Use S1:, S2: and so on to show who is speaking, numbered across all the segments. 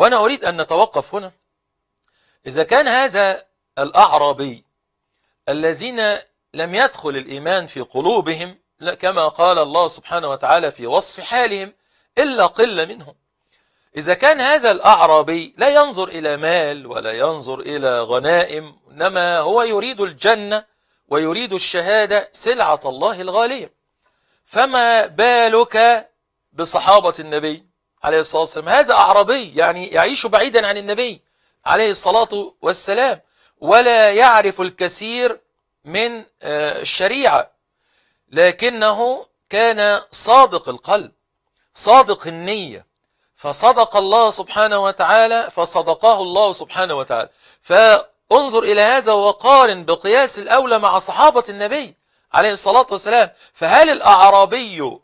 S1: وأنا أريد أن نتوقف هنا إذا كان هذا الأعرابي الذين لم يدخل الإيمان في قلوبهم كما قال الله سبحانه وتعالى في وصف حالهم إلا قل منهم إذا كان هذا الأعرابي لا ينظر إلى مال ولا ينظر إلى غنائم إنما هو يريد الجنة ويريد الشهادة سلعة الله الغالية فما بالك بصحابة النبي عليه الصلاة والسلام هذا أعرابي يعني يعيش بعيدا عن النبي عليه الصلاة والسلام ولا يعرف الكثير من آه، الشريعة لكنه كان صادق القلب صادق النية فصدق الله سبحانه وتعالى فصدقه الله سبحانه وتعالى فانظر إلى هذا وقارن بقياس الأولى مع صحابة النبي عليه الصلاة والسلام فهل الأعرابي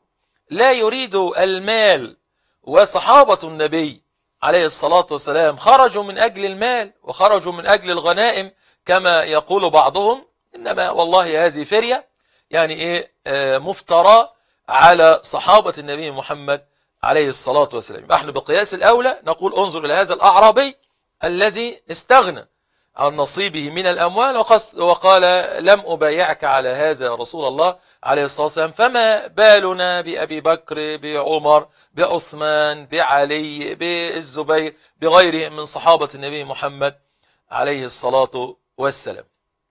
S1: لا يريد المال وصحابة النبي عليه الصلاة والسلام خرجوا من أجل المال وخرجوا من أجل الغنائم كما يقول بعضهم إنما والله هذه فرية يعني إيه آه، مفترى على صحابة النبي محمد عليه الصلاة والسلام نحن بقياس الأولى نقول انظر إلى هذا الأعرابي الذي استغنى عن نصيبه من الأموال وقال لم أبايعك على هذا رسول الله عليه الصلاة والسلام فما بالنا بأبي بكر بعمر بعثمان بعلي بالزبير بغيرهم من صحابة النبي محمد عليه الصلاة والسلام